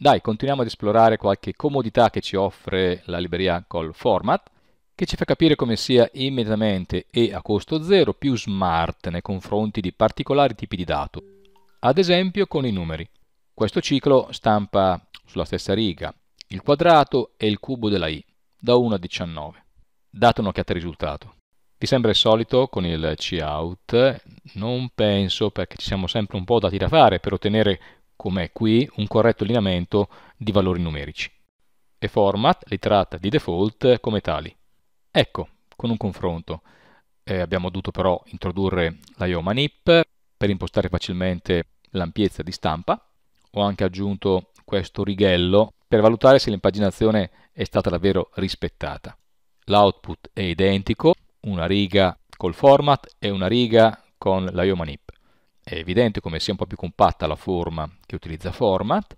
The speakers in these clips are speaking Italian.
Dai, continuiamo ad esplorare qualche comodità che ci offre la libreria col format, che ci fa capire come sia immediatamente e a costo zero più smart nei confronti di particolari tipi di dato, ad esempio con i numeri. Questo ciclo stampa sulla stessa riga il quadrato e il cubo della i, da 1 a 19. Date un'occhiata al risultato. Vi sembra il solito con il cout? Non penso perché ci siamo sempre un po' dati da fare per ottenere come qui un corretto allineamento di valori numerici. E format li tratta di default come tali. Ecco, con un confronto. Eh, abbiamo dovuto però introdurre l'IOMANIP per impostare facilmente l'ampiezza di stampa. Ho anche aggiunto questo righello per valutare se l'impaginazione è stata davvero rispettata. L'output è identico, una riga col format e una riga con l'IOMANIP. È evidente come sia un po' più compatta la forma che utilizza format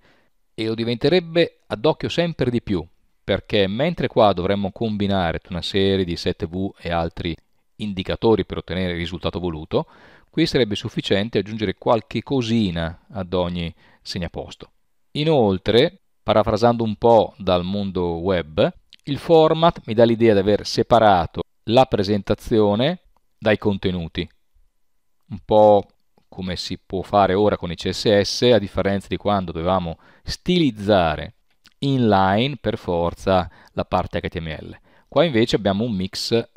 e lo diventerebbe ad occhio sempre di più perché mentre qua dovremmo combinare una serie di 7V e altri indicatori per ottenere il risultato voluto, qui sarebbe sufficiente aggiungere qualche cosina ad ogni segnaposto. Inoltre, parafrasando un po' dal mondo web, il format mi dà l'idea di aver separato la presentazione dai contenuti, un po' come si può fare ora con i CSS, a differenza di quando dovevamo stilizzare inline per forza la parte HTML. Qua invece abbiamo un mix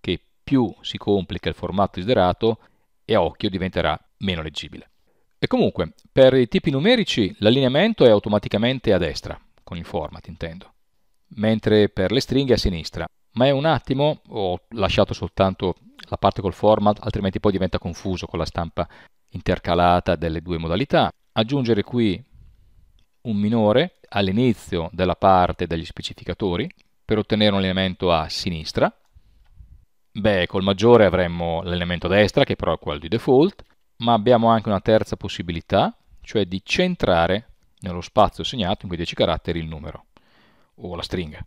che più si complica il formato desiderato e a occhio diventerà meno leggibile. E comunque, per i tipi numerici l'allineamento è automaticamente a destra, con il format intendo, mentre per le stringhe a sinistra. Ma è un attimo, ho lasciato soltanto la parte col format, altrimenti poi diventa confuso con la stampa intercalata delle due modalità. Aggiungere qui un minore all'inizio della parte degli specificatori per ottenere un elemento a sinistra. Beh, col maggiore avremmo l'elemento a destra, che però è quello di default, ma abbiamo anche una terza possibilità, cioè di centrare nello spazio segnato in quei 10 caratteri il numero o la stringa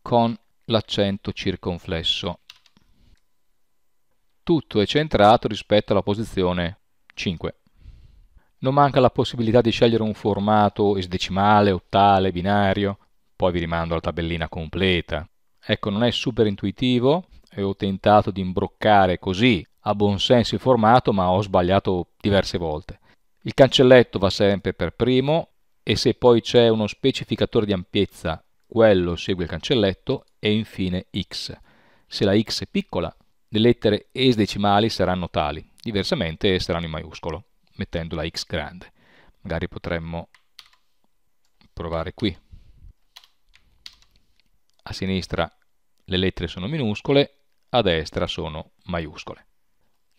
con l'accento circonflesso tutto è centrato rispetto alla posizione 5. Non manca la possibilità di scegliere un formato esidecimale, ottale, binario, poi vi rimando alla tabellina completa. Ecco, non è super intuitivo e ho tentato di imbroccare così a buon senso il formato, ma ho sbagliato diverse volte. Il cancelletto va sempre per primo e se poi c'è uno specificatore di ampiezza, quello segue il cancelletto e infine x. Se la x è piccola, le lettere es decimali saranno tali, diversamente saranno in maiuscolo, mettendo la x grande. Magari potremmo provare qui. A sinistra le lettere sono minuscole, a destra sono maiuscole.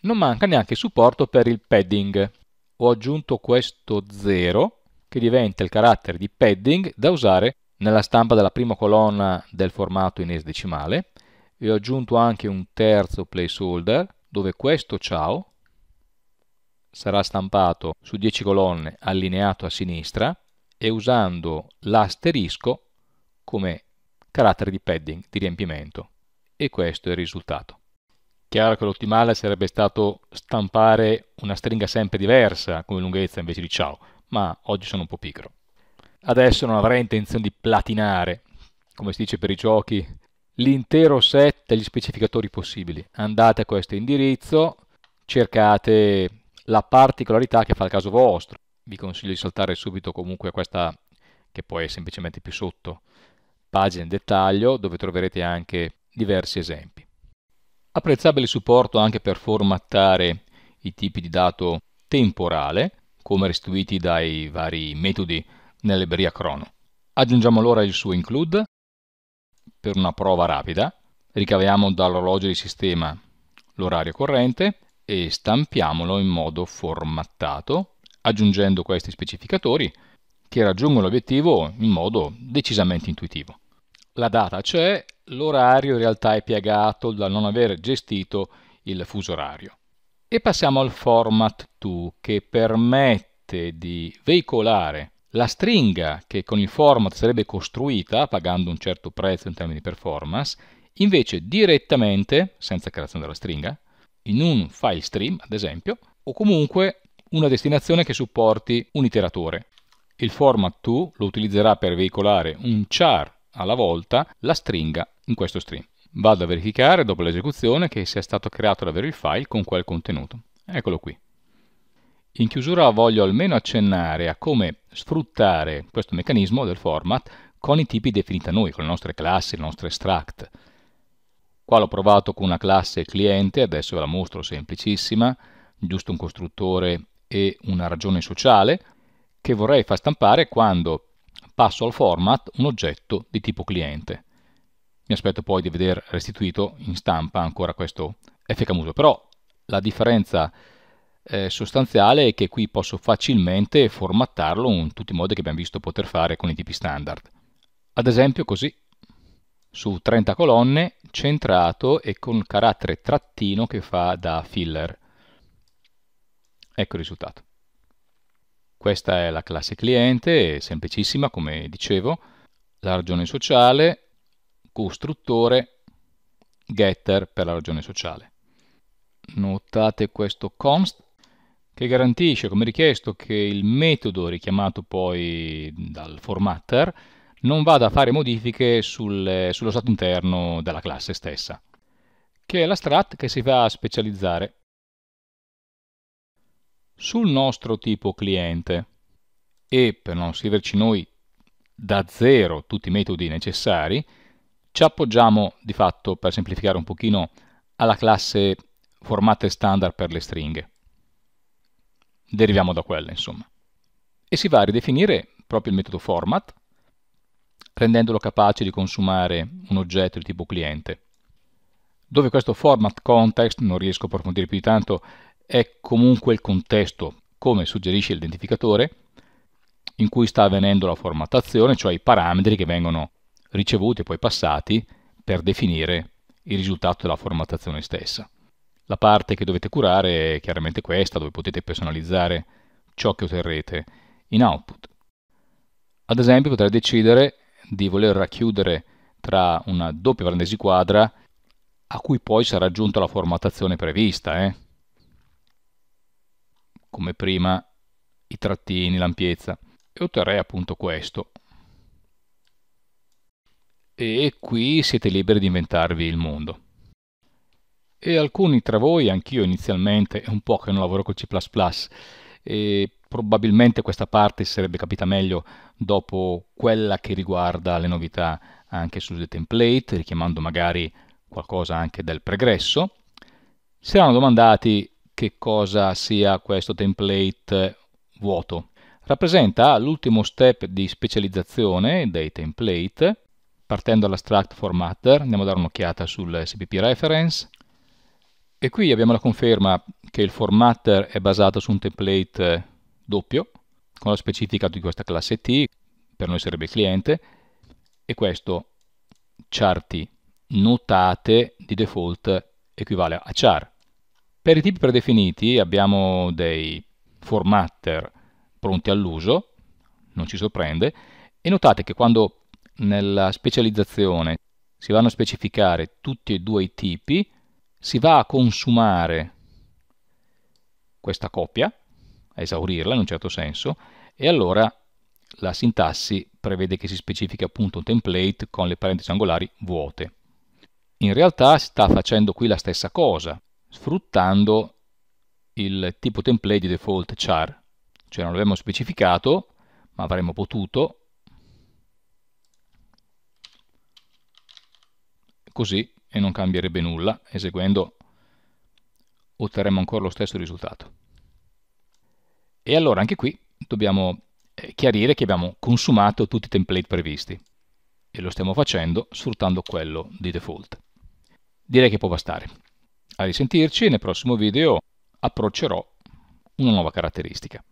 Non manca neanche supporto per il padding. Ho aggiunto questo 0 che diventa il carattere di padding da usare nella stampa della prima colonna del formato in esdecimale e ho aggiunto anche un terzo placeholder dove questo ciao sarà stampato su 10 colonne allineato a sinistra e usando l'asterisco come carattere di padding, di riempimento. E questo è il risultato. Chiaro che l'ottimale sarebbe stato stampare una stringa sempre diversa come lunghezza invece di ciao, ma oggi sono un po' pigro. Adesso non avrei intenzione di platinare, come si dice per i giochi, l'intero set degli specificatori possibili. Andate a questo indirizzo, cercate la particolarità che fa il caso vostro. Vi consiglio di saltare subito comunque questa, che poi è semplicemente più sotto, pagina in dettaglio, dove troverete anche diversi esempi. Apprezzabile supporto anche per formattare i tipi di dato temporale, come restituiti dai vari metodi nella libreria Chrono. Aggiungiamo allora il suo include, per una prova rapida, ricaviamo dall'orologio di sistema l'orario corrente e stampiamolo in modo formattato, aggiungendo questi specificatori che raggiungono l'obiettivo in modo decisamente intuitivo. La data c'è, l'orario in realtà è piegato dal non aver gestito il fuso orario. E passiamo al format to che permette di veicolare la stringa che con il format sarebbe costruita pagando un certo prezzo in termini di performance, invece direttamente, senza creazione della stringa, in un file stream ad esempio, o comunque una destinazione che supporti un iteratore. Il format to lo utilizzerà per veicolare un char alla volta la stringa in questo stream. Vado a verificare dopo l'esecuzione che sia stato creato davvero il file con quel contenuto. Eccolo qui. In chiusura voglio almeno accennare a come sfruttare questo meccanismo del format con i tipi definiti da noi, con le nostre classi, le nostre extract. Qua l'ho provato con una classe cliente, adesso ve la mostro semplicissima, giusto un costruttore e una ragione sociale, che vorrei far stampare quando passo al format un oggetto di tipo cliente. Mi aspetto poi di vedere restituito in stampa ancora questo F camuso, però la differenza eh, sostanziale che qui posso facilmente formattarlo in tutti i modi che abbiamo visto poter fare con i tipi standard. Ad esempio così, su 30 colonne, centrato e con carattere trattino che fa da filler. Ecco il risultato. Questa è la classe cliente, semplicissima come dicevo, la ragione sociale, costruttore, getter per la ragione sociale. Notate questo const che garantisce, come richiesto, che il metodo richiamato poi dal formatter non vada a fare modifiche sul, sullo stato interno della classe stessa, che è la strat che si va a specializzare. Sul nostro tipo cliente, e per non scriverci noi da zero tutti i metodi necessari, ci appoggiamo di fatto, per semplificare un pochino, alla classe formate standard per le stringhe deriviamo da quella, insomma. E si va a ridefinire proprio il metodo format, rendendolo capace di consumare un oggetto di tipo cliente. Dove questo format context, non riesco a approfondire più di tanto, è comunque il contesto, come suggerisce l'identificatore, in cui sta avvenendo la formattazione, cioè i parametri che vengono ricevuti e poi passati per definire il risultato della formattazione stessa. La parte che dovete curare è chiaramente questa, dove potete personalizzare ciò che otterrete in output. Ad esempio potrei decidere di voler racchiudere tra una doppia parentesi quadra a cui poi sarà aggiunta la formattazione prevista. Eh? Come prima i trattini, l'ampiezza. E otterrei appunto questo. E qui siete liberi di inventarvi il mondo e alcuni tra voi, anch'io inizialmente, è un po' che non lavoro con C++, e probabilmente questa parte sarebbe capita meglio dopo quella che riguarda le novità anche sulle template, richiamando magari qualcosa anche del pregresso. Si erano domandati che cosa sia questo template vuoto. Rappresenta l'ultimo step di specializzazione dei template. Partendo dalla struct formatter, andiamo a dare un'occhiata sul CPP reference, e qui abbiamo la conferma che il formatter è basato su un template eh, doppio, con la specifica di questa classe T, per noi sarebbe il cliente, e questo charti notate di default equivale a char. Per i tipi predefiniti abbiamo dei formatter pronti all'uso, non ci sorprende, e notate che quando nella specializzazione si vanno a specificare tutti e due i tipi, si va a consumare questa coppia, a esaurirla in un certo senso, e allora la sintassi prevede che si specifichi appunto un template con le parentesi angolari vuote. In realtà sta facendo qui la stessa cosa, sfruttando il tipo template di default char, cioè non l'abbiamo specificato, ma avremmo potuto così e non cambierebbe nulla, eseguendo otterremmo ancora lo stesso risultato. E allora anche qui dobbiamo eh, chiarire che abbiamo consumato tutti i template previsti e lo stiamo facendo sfruttando quello di default. Direi che può bastare. A risentirci, nel prossimo video approccerò una nuova caratteristica.